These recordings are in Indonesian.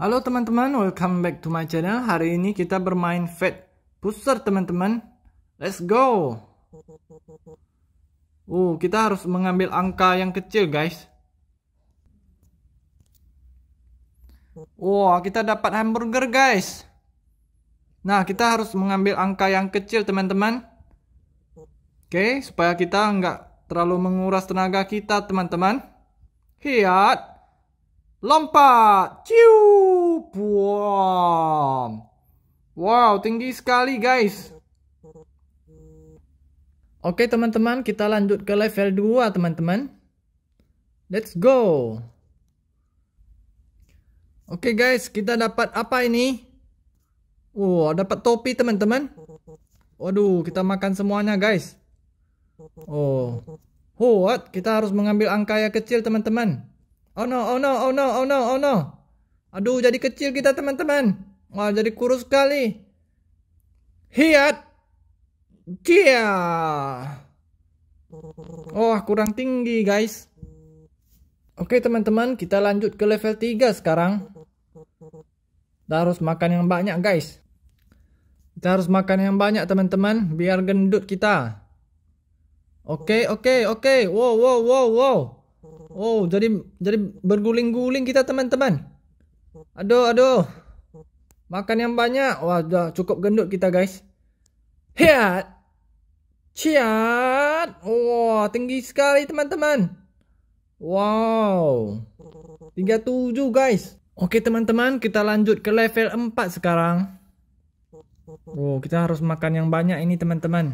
Halo teman-teman, welcome back to my channel. Hari ini kita bermain Fat Pusher teman-teman. Let's go. Uh, kita harus mengambil angka yang kecil guys. Wah, kita dapat hamburger guys. Nah, kita harus mengambil angka yang kecil teman-teman. Oke, okay, supaya kita nggak terlalu menguras tenaga kita teman-teman. Hiat. Lompat. Ciu. Buam. Wow, tinggi sekali guys. Oke teman-teman, kita lanjut ke level 2 teman-teman. Let's go. Oke guys, kita dapat apa ini? Wow, dapat topi teman-teman. Waduh, kita makan semuanya guys. Oh. Oh, what? Kita harus mengambil angka yang kecil teman-teman. Oh no, oh no, oh no, oh no, oh no. Aduh, jadi kecil kita teman-teman. Wah, jadi kurus sekali. Hiat. Cia. Oh, kurang tinggi guys. Oke teman-teman, kita lanjut ke level 3 sekarang. Kita harus makan yang banyak guys. Kita harus makan yang banyak teman-teman, biar gendut kita. Oke, oke, oke. Wow, wow, wow, wow. Oh, jadi jadi berguling-guling kita teman-teman. Aduh, aduh. Makan yang banyak. Wah, dah cukup gendut kita, guys. Hiat. Ciat. Wah, tinggi sekali, teman-teman. Wow. 37, guys. Oke, teman-teman, kita lanjut ke level 4 sekarang. Oh, kita harus makan yang banyak ini, teman-teman.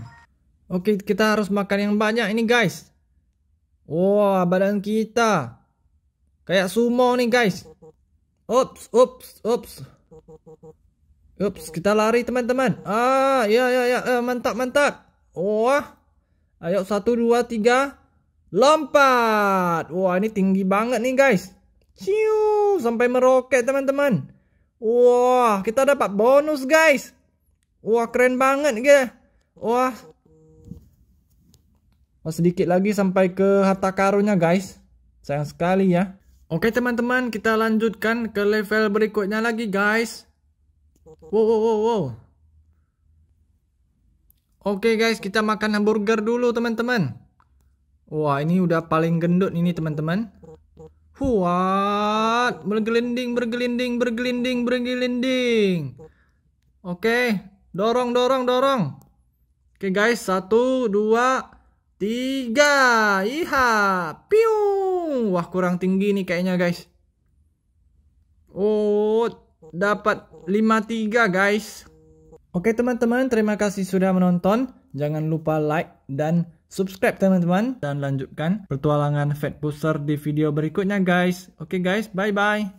Oke, kita harus makan yang banyak ini, guys. Wah, badan kita kayak sumo nih, guys. Ups, ups, ups. Ups, kita lari, teman-teman. Ah, ya, ya, ya, eh, mantap, mantap. Wah, ayo satu, dua, tiga, lompat. Wah, ini tinggi banget nih, guys. Ciu, sampai meroket, teman-teman. Wah, kita dapat bonus, guys. Wah, keren banget, guys. Wah, Oh, sedikit lagi sampai ke harta karunnya guys. Sayang sekali ya. Oke teman-teman, kita lanjutkan ke level berikutnya lagi guys. Wow, wow, wow, wow. Oke guys, kita makan hamburger dulu teman-teman. Wah, ini udah paling gendut ini teman-teman. Huat, bergelinding, bergelinding, bergelinding, bergelinding. Oke, dorong, dorong, dorong. Oke guys, satu, dua, Tiga. Iha. Piung. Wah kurang tinggi nih kayaknya guys. Oh. Dapat lima tiga guys. Oke teman-teman. Terima kasih sudah menonton. Jangan lupa like dan subscribe teman-teman. Dan lanjutkan petualangan Fat Booster di video berikutnya guys. Oke guys. Bye-bye.